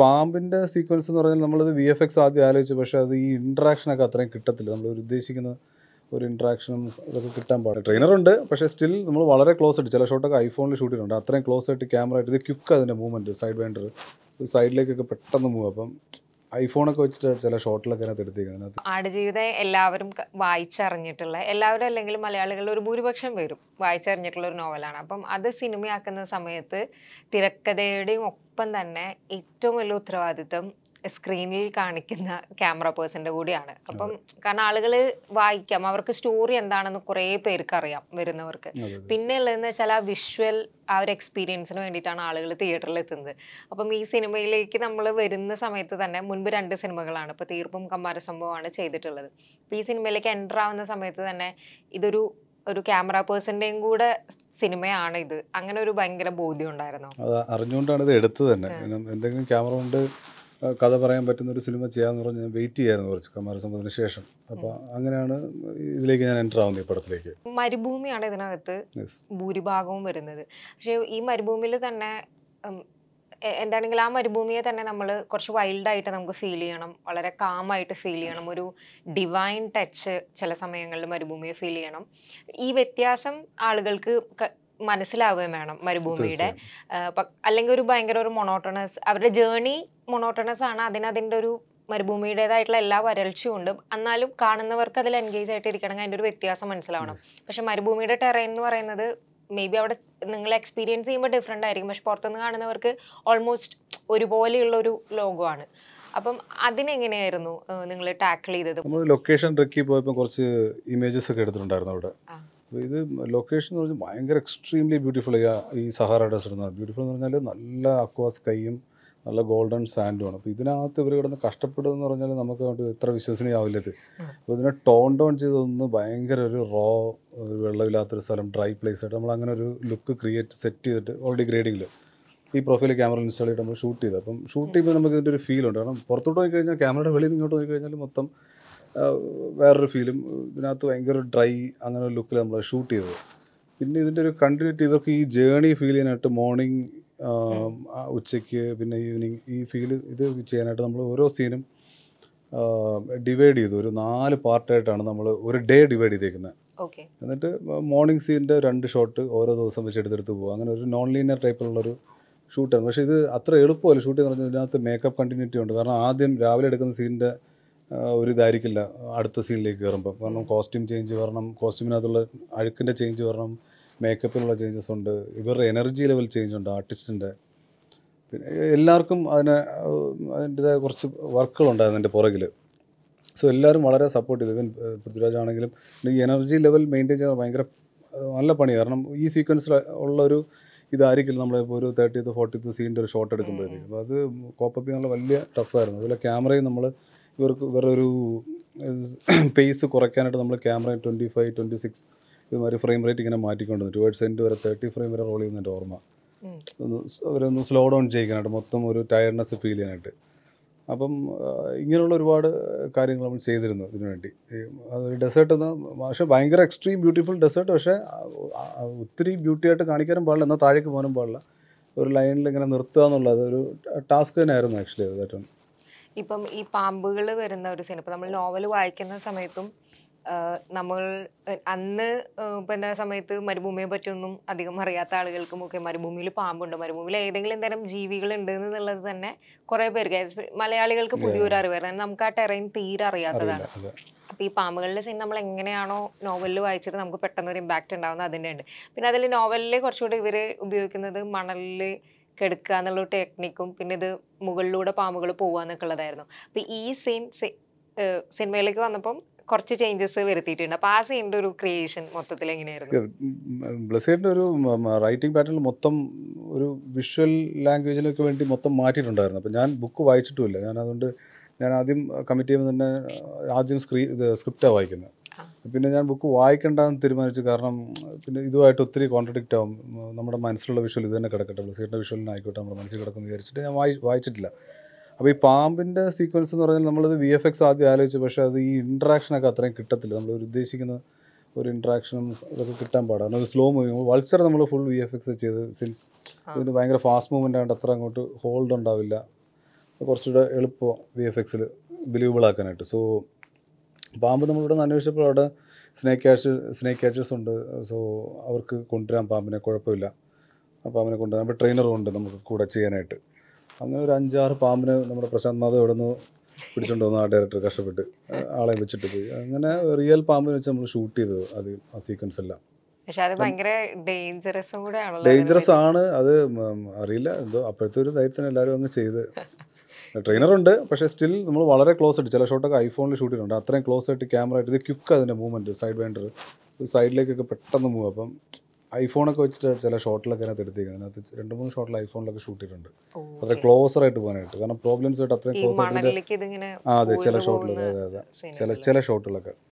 പാമ്പിന്റെ സീക്വൻസ് എന്ന് പറഞ്ഞാൽ നമ്മളത് വി എഫ് എക്സ് ആദ്യം ആലോചിച്ചു പക്ഷേ അത് ഈ ഒക്കെ അത്രയും കിട്ടത്തില്ല നമ്മൾ ഉദ്ദേശിക്കുന്ന ഒരു ഇൻട്രാക്ഷനും അതൊക്കെ കിട്ടാൻ പാടില്ല ട്രെയിനറുണ്ട് പക്ഷേ സ്റ്റിൽ നമ്മൾ വളരെ ക്ലോസ് ആയിട്ട് ചില ഷോട്ടൊക്കെ ഐഫോണിൽ ഷൂട്ട് ചെയ്തിട്ടുണ്ട് അത്രയും ക്ലോസ് ആയിട്ട് ക്യാമറ ആയിട്ട് ഇത് ക്യുക്ക് അതിൻ്റെ മൂവ്മെൻറ്റ് സൈഡ് ബൈൻഡർ സൈഡിലേക്കൊക്കെ പെട്ടെന്ന് മൂവ് അപ്പം ഐഫോണൊക്കെ വെച്ചിട്ട് ചില ഷോട്ടിലൊക്കെ അതിനകത്ത് എടുത്തേക്കുന്നത് ആടുജീവിതം എല്ലാവരും വായിച്ചറിഞ്ഞിട്ടുള്ള എല്ലാവരും അല്ലെങ്കിൽ മലയാളികൾ ഒരു ഭൂരിപക്ഷം പേരും വായിച്ചറിഞ്ഞിട്ടുള്ള ഒരു നോവലാണ് അപ്പം അത് സിനിമയാക്കുന്ന സമയത്ത് തിരക്കഥയുടെയും ഒപ്പം തന്നെ ഏറ്റവും വലിയ ഉത്തരവാദിത്വം സ്ക്രീനിൽ കാണിക്കുന്ന ക്യാമറ പേഴ്സന്റെ കൂടിയാണ് അപ്പം കാരണം ആളുകൾ വായിക്കാം അവർക്ക് സ്റ്റോറി എന്താണെന്ന് കുറേ പേർക്ക് അറിയാം വരുന്നവർക്ക് പിന്നെ ഉള്ളതെന്ന് വെച്ചാൽ ആ വിഷ്വൽ ആ ഒരു എക്സ്പീരിയൻസിന് വേണ്ടിയിട്ടാണ് ആളുകൾ തിയേറ്ററിൽ എത്തുന്നത് അപ്പം ഈ സിനിമയിലേക്ക് നമ്മൾ വരുന്ന സമയത്ത് തന്നെ മുൻപ് രണ്ട് സിനിമകളാണ് ഇപ്പോൾ തീർപ്പും കമ്മാര സംഭവമാണ് ചെയ്തിട്ടുള്ളത് അപ്പം ഈ സിനിമയിലേക്ക് എൻ്റർ ആവുന്ന സമയത്ത് തന്നെ ഇതൊരു ഒരു ക്യാമറ പേഴ്സൻ്റെയും കൂടെ സിനിമയാണ് ഇത് അങ്ങനെ ഒരു ഭയങ്കര ബോധ്യം ഉണ്ടായിരുന്നു അത് അറിഞ്ഞുകൊണ്ടാണ് ഇത് എടുത്തത് തന്നെ എന്തെങ്കിലും ക്യാമറ കൊണ്ട് കഥ പറയാൻ പറ്റുന്ന ഒരു സിനിമ ചെയ്യാമെന്ന് പറഞ്ഞ് ഞാൻ വെയിറ്റ് ചെയ്യായിരുന്നു കുറച്ച് കമാരസംഭവത്തിന് ശേഷം അപ്പൊ അങ്ങനെയാണ് ഇതിലേക്ക് ഞാൻ എൻ്റർ ആവുന്നത് ഈ പടത്തിലേക്ക് മരുഭൂമിയാണ് ഇതിനകത്ത് ഭൂരിഭാഗവും വരുന്നത് പക്ഷേ ഈ മരുഭൂമിയിൽ തന്നെ എന്താണെങ്കിൽ ആ മരുഭൂമിയെ തന്നെ നമ്മൾ കുറച്ച് വൈൽഡായിട്ട് നമുക്ക് ഫീൽ ചെയ്യണം വളരെ കാമായിട്ട് ഫീൽ ചെയ്യണം ഒരു ഡിവൈൻ ടച്ച് ചില സമയങ്ങളിൽ മരുഭൂമിയെ ഫീൽ ചെയ്യണം ഈ വ്യത്യാസം ആളുകൾക്ക് മനസ്സിലാവുകയും വേണം മരുഭൂമിയുടെ അല്ലെങ്കിൽ ഒരു ഭയങ്കര ഒരു മൊണോട്ടണസ് അവരുടെ ജേണി മൊണോട്ടണസ് ആണ് അതിനതിൻ്റെ ഒരു മരുഭൂമിയുടേതായിട്ടുള്ള എല്ലാ വരൾച്ചയും ഉണ്ട് എന്നാലും കാണുന്നവർക്ക് അതിൽ എൻഗേജ് ആയിട്ട് ഇരിക്കണമെങ്കിൽ അതിൻ്റെ ഒരു വ്യത്യാസം മനസ്സിലാവണം പക്ഷെ മരുഭൂമിയുടെ ടെറൈൻ എന്ന് പറയുന്നത് മേ ബി അവിടെ നിങ്ങൾ എക്സ്പീരിയൻസ് ചെയ്യുമ്പോൾ ഡിഫറെൻ്റ് ആയിരിക്കും പക്ഷെ പുറത്തുനിന്ന് കാണുന്നവർക്ക് ഓൾമോസ്റ്റ് ഒരുപോലെയുള്ള ഒരു ലോകമാണ് അപ്പം അതിനെങ്ങനെയായിരുന്നു നിങ്ങൾ ടാക്കിൾ ചെയ്തത് നമ്മൾ ലൊക്കേഷൻ ട്രക്കി പോയപ്പോൾ കുറച്ച് ഇമേജസ് ഒക്കെ എടുത്തിട്ടുണ്ടായിരുന്നു അവിടെ അപ്പോൾ ഇത് ലൊക്കേഷൻ എന്ന് പറഞ്ഞാൽ ഭയങ്കര എക്സ്ട്രീംലി ബ്യൂട്ടിഫുൾ ഈ സഹാറ ഡെസേർട്ട് എന്ന് പറഞ്ഞാൽ ബ്യൂട്ടിഫുൾ എന്ന് പറഞ്ഞാൽ നല്ല അക്വാസ് സ്കൈയും നല്ല ഗോൾഡൻ സാൻഡും ആണ് അപ്പോൾ ഇതിനകത്ത് ഇവർ കിടന്ന് എന്ന് പറഞ്ഞാൽ നമുക്ക് എത്ര വിശ്വസനീയാവില്ല ഇത് അപ്പോൾ ഇതിനെ ടോൺ ഡൗൺ ചെയ്തൊന്ന് ഭയങ്കര ഒരു റോ വെള്ളമില്ലാത്തൊരു സ്ഥലം ഡ്രൈ പ്ലേസ് ആയിട്ട് നമ്മൾ അങ്ങനെ ഒരു ലുക്ക് ക്രിയേറ്റ് സെറ്റ് ചെയ്തിട്ട് ഓൾറെഡി ഗ്രേഡിങ്ങിൽ ഈ പ്രൊഫൈൽ ക്യാമറ ഇൻസ്റ്റാൾ ചെയ്തിട്ട് നമ്മൾ ഷൂട്ട് ചെയ്തത് അപ്പം ഷൂട്ട് ചെയ്യുമ്പോൾ നമുക്ക് ഇതിൻ്റെ ഒരു ഫീൽ ഉണ്ട് കാരണം പുറത്തോട്ട് പോയി കഴിഞ്ഞാൽ ക്യാമറയുടെ വെളിയിൽ നിന്ന് ഇങ്ങോട്ട് പോയി കഴിഞ്ഞാൽ മൊത്തം വേറൊരു ഫീലും ഇതിനകത്ത് ഭയങ്കര ഡ്രൈ അങ്ങനെ ഒരു ലുക്കിൽ നമ്മൾ ഷൂട്ട് ചെയ്തത് പിന്നെ ഇതിൻ്റെ ഒരു കണ്ടിന്യൂറ്റി ഇവർക്ക് ഈ ജേണി ഫീൽ ചെയ്യാനായിട്ട് മോർണിംഗ് ഉച്ചയ്ക്ക് പിന്നെ ഈവനിങ് ഈ ഫീൽ ഇത് ചെയ്യാനായിട്ട് നമ്മൾ ഓരോ സീനും ഡിവൈഡ് ചെയ്തു ഒരു നാല് പാർട്ടായിട്ടാണ് നമ്മൾ ഒരു ഡേ ഡിവൈഡ് ചെയ്തേക്കുന്നത് എന്നിട്ട് മോർണിംഗ് സീനിൻ്റെ രണ്ട് ഷോട്ട് ഓരോ ദിവസം വെച്ച് എടുത്തെടുത്ത് പോകും അങ്ങനെ ഒരു നോൺ ലീനിയർ ടൈപ്പിലുള്ളൊരു ഷൂട്ടാണ് പക്ഷേ ഇത് അത്ര എളുപ്പമല്ല ഷൂട്ട് എന്ന് ഇതിനകത്ത് മേക്കപ്പ് കണ്ടിന്യൂറ്റി ഉണ്ട് കാരണം ആദ്യം രാവിലെ എടുക്കുന്ന സീനിൻ്റെ ഒരു ഇതായിരിക്കില്ല അടുത്ത സീനിലേക്ക് കയറുമ്പോൾ കാരണം കോസ്റ്റ്യൂം ചേഞ്ച് വരണം കോസ്റ്റ്യൂമിനകത്തുള്ള അഴുക്കിൻ്റെ ചേഞ്ച് വരണം മേക്കപ്പിനുള്ള ചേഞ്ചസ് ഉണ്ട് ഇവരുടെ എനർജി ലെവൽ ചേഞ്ച് ഉണ്ട് ആർട്ടിസ്റ്റിൻ്റെ പിന്നെ എല്ലാവർക്കും അതിന് അതിൻ്റെതായ കുറച്ച് വർക്കുകളുണ്ടായിരുന്നു എൻ്റെ പുറകിൽ സോ എല്ലാവരും വളരെ സപ്പോർട്ട് ചെയ്തു ഇവൻ പൃഥ്വിരാജ് ആണെങ്കിലും ഈ എനർജി ലെവൽ മെയിൻറ്റെയിൻ ചെയ്യാൻ ഭയങ്കര നല്ല പണി കാരണം ഈ സീക്വൻസിൽ ഉള്ള ഒരു ഇതായിരിക്കില്ല നമ്മൾ ഒരു തേർട്ടിയത്ത് ഫോർട്ടിയത്ത് സീൻ്റെ ഒരു ഷോട്ട് എടുക്കുമ്പോഴത്തേക്കും അപ്പോൾ അത് കോപ്പ് ചെയ്യാനുള്ള വലിയ ടഫായിരുന്നു അതുപോലെ ക്യാമറയും നമ്മൾ ഇവർക്ക് വേറൊരു ഒരു പേസ് കുറയ്ക്കാനായിട്ട് നമ്മൾ camera twenty five twenty six ഇതുമാതിരി ഫ്രെയിം റേറ്റ് ഇങ്ങനെ മാറ്റിക്കൊണ്ട് ടു ടുവേർഡ്സ് എൻഡ് വരെ തേർട്ടി ഫ്രെയിം വരെ റോൾ ചെയ്യുന്നുണ്ട് ഓർമ്മ ഒന്ന് അവരൊന്ന് സ്ലോ ഡൗൺ ചെയ്യിക്കാനായിട്ട് മൊത്തം ഒരു ടയർഡ്നെസ് ഫീൽ ചെയ്യാനായിട്ട് അപ്പം ഇങ്ങനെയുള്ള ഒരുപാട് കാര്യങ്ങൾ നമ്മൾ ചെയ്തിരുന്നു ഇതിനു വേണ്ടി അതൊരു ഡെസേർട്ട് എന്ന് പക്ഷേ ഭയങ്കര എക്സ്ട്രീം ബ്യൂട്ടിഫുൾ ഡെസേർട്ട് പക്ഷേ ഒത്തിരി ആയിട്ട് കാണിക്കാനും പാടില്ല എന്നാൽ താഴേക്ക് പോകാനും പാടില്ല ഒരു ലൈനിൽ ഇങ്ങനെ നിർത്തുക എന്നുള്ളത് ഒരു ടാസ്ക് തന്നെയായിരുന്നു ആക്ച്വലി ഏറ്റവും ഇപ്പം ഈ പാമ്പുകൾ വരുന്ന ഒരു സീൻ ഇപ്പം നമ്മൾ നോവൽ വായിക്കുന്ന സമയത്തും നമ്മൾ അന്ന് ഇപ്പം എന്താ സമയത്ത് മരുഭൂമിയെ പറ്റിയൊന്നും അധികം അറിയാത്ത ആളുകൾക്കും ഒക്കെ മരുഭൂമിയിൽ പാമ്പുണ്ട് മരുഭൂമിയിൽ ഏതെങ്കിലും തരം ജീവികളുണ്ട് എന്നുള്ളത് തന്നെ കുറേ പേർക്ക് മലയാളികൾക്ക് പുതിയൊരു അറിവായിരുന്നു നമുക്ക് ആ ടെറൈൻ തീരെ അറിയാത്തതാണ് അപ്പം ഈ പാമ്പുകളുടെ സീൻ നമ്മൾ എങ്ങനെയാണോ നോവലിൽ വായിച്ചിട്ട് നമുക്ക് പെട്ടെന്ന് ഒരു ഇമ്പാക്റ്റ് ഉണ്ടാവുന്നത് അതിൻ്റെ ഉണ്ട് പിന്നെ അതിൽ നോവലിൽ കുറച്ചുകൂടി ഇവർ ഉപയോഗിക്കുന്നത് മണലിൽ കെടുക്കുക എന്നുള്ള ടെക്നിക്കും പിന്നെ ഇത് മുകളിലൂടെ പാമ്പുകൾ പോവുക എന്നൊക്കെ ഉള്ളതായിരുന്നു അപ്പം ഈ സെയിം സിനിമയിലേക്ക് വന്നപ്പം കുറച്ച് ചേഞ്ചസ് വരുത്തിയിട്ടുണ്ട് അപ്പോൾ ആ സീനിൻ്റെ ഒരു ക്രിയേഷൻ മൊത്തത്തിൽ എങ്ങനെയായിരുന്നു ബ്ലസേറ്റിൻ്റെ ഒരു റൈറ്റിംഗ് പാറ്റേണിൽ മൊത്തം ഒരു വിഷ്വൽ ലാംഗ്വേജിനൊക്കെ വേണ്ടി മൊത്തം മാറ്റിയിട്ടുണ്ടായിരുന്നു അപ്പോൾ ഞാൻ ബുക്ക് വായിച്ചിട്ടുമില്ല ഞാൻ അതുകൊണ്ട് ഞാൻ ആദ്യം കമ്മിറ്റ് ചെയ്യുമ്പോൾ തന്നെ ആദ്യം സ്ക്രീ സ്ക്രിപ്റ്റാണ് വായിക്കുന്നത് പിന്നെ ഞാൻ ബുക്ക് വായിക്കണ്ടെന്ന് തീരുമാനിച്ചു കാരണം പിന്നെ ഇതുമായിട്ട് ഒത്തിരി കോൺട്രഡിക്റ്റ് ആവും നമ്മുടെ മനസ്സിലുള്ള വിഷ്വൽ ഇത് തന്നെ കിടക്കട്ടെ ബ്ലസീറിൻ്റെ വിഷ്വലിനായിക്കോട്ടെ നമ്മുടെ മനസ്സിൽ കിടക്കുന്നു വിചാരിച്ചിട്ട് ഞാൻ വായി വായിച്ചിട്ടില്ല അപ്പോൾ ഈ പാമ്പിൻ്റെ സീക്വൻസ് എന്ന് പറഞ്ഞാൽ നമ്മളത് വി എഫ് എക്സ് ആദ്യം ആലോചിച്ചു പക്ഷേ അത് ഈ ഇൻട്രാക്ഷനൊക്കെ അത്രയും കിട്ടത്തില്ല നമ്മൾ ഉദ്ദേശിക്കുന്ന ഒരു ഇൻട്രാക്ഷനും അതൊക്കെ കിട്ടാൻ പാടാണ് അത് സ്ലോ മൂവിങ് വൾച്ചർ നമ്മൾ ഫുൾ വി എഫ് എക്സ് ചെയ്ത് സിൻസ് ഇതിന് ഭയങ്കര ഫാസ്റ്റ് മൂവ്മെൻ്റ് ആയതുകൊണ്ട് അത്ര അങ്ങോട്ട് ഹോൾഡ് ഉണ്ടാവില്ല കുറച്ചുകൂടെ എളുപ്പം വി എഫ് എക്സിൽ ബിലീവബിൾ ആക്കാനായിട്ട് സോ പാമ്പ് നമ്മളിവിടെ അന്വേഷിച്ചപ്പോൾ അവിടെ സ്നേക്ക് ക്യാച്ച് സ്നേക്ക് ക്യാച്ചേഴ്സ് ഉണ്ട് സോ അവർക്ക് കൊണ്ടുവരാൻ പാമ്പിനെ കുഴപ്പമില്ല പാമ്പിനെ കൊണ്ടുവരാൻ അപ്പോൾ ട്രെയിനറും ഉണ്ട് നമുക്ക് കൂടെ ചെയ്യാനായിട്ട് അങ്ങനെ ഒരു അഞ്ചാറ് പാമ്പിനെ നമ്മുടെ പ്രശാന്ത് മാധവ് ഇവിടെ നിന്ന് പിടിച്ചോണ്ട് വന്നു ആ ഡയറക്ടർ കഷ്ടപ്പെട്ട് ആളെ വെച്ചിട്ട് പോയി അങ്ങനെ റിയൽ പാമ്പിനെ വെച്ച് നമ്മൾ ഷൂട്ട് ചെയ്തത് അത് ആ സീക്വൻസ് എല്ലാം ഡേഞ്ചറസ് ആണ് അത് അറിയില്ല എന്തോ അപ്പോഴത്തെ ഒരു ധൈര്യത്തിന് എല്ലാവരും അങ്ങ് ചെയ്ത് ട്രെയിനർ ഉണ്ട് പക്ഷേ സ്റ്റിൽ നമ്മൾ വളരെ ക്ലോസ് ആയിട്ട് ചില ഷോട്ടൊക്കെ ഐഫോണിൽ ഷൂട്ട് ചെയ്തിട്ടുണ്ട് അത്രയും ക്ലോസ് ആയിട്ട് ക്യാമറ ആയിട്ട് ഇത് ക്യുക്ക് അതിൻ്റെ മൂവ്മെൻറ്റ് സൈഡ് ബൈൻഡർ സൈഡിലേക്കൊക്കെ പെട്ടെന്ന് മൂവ് അപ്പം ഐഫോണൊക്കെ വെച്ചിട്ട് ചില ഷോട്ടിലൊക്കെ അതിനകത്ത് എടുത്തിരിക്കുന്നത് അതിനകത്ത് രണ്ട് മൂന്ന് ഷോട്ടിൽ ഐഫോണിലൊക്കെ ഷൂട്ട് ചെയ്തിട്ടുണ്ട് അത്ര ക്ലോസർ ആയിട്ട് പോകാനായിട്ട് കാരണം പ്രോബ്ലംസ് ആയിട്ട് അത്രയും ക്ലോസ് ആയിട്ട് ആ അതെ ചില ഷോട്ടിലൊക്കെ അതെ അതെ ചില ചില ഷോട്ടിലൊക്കെ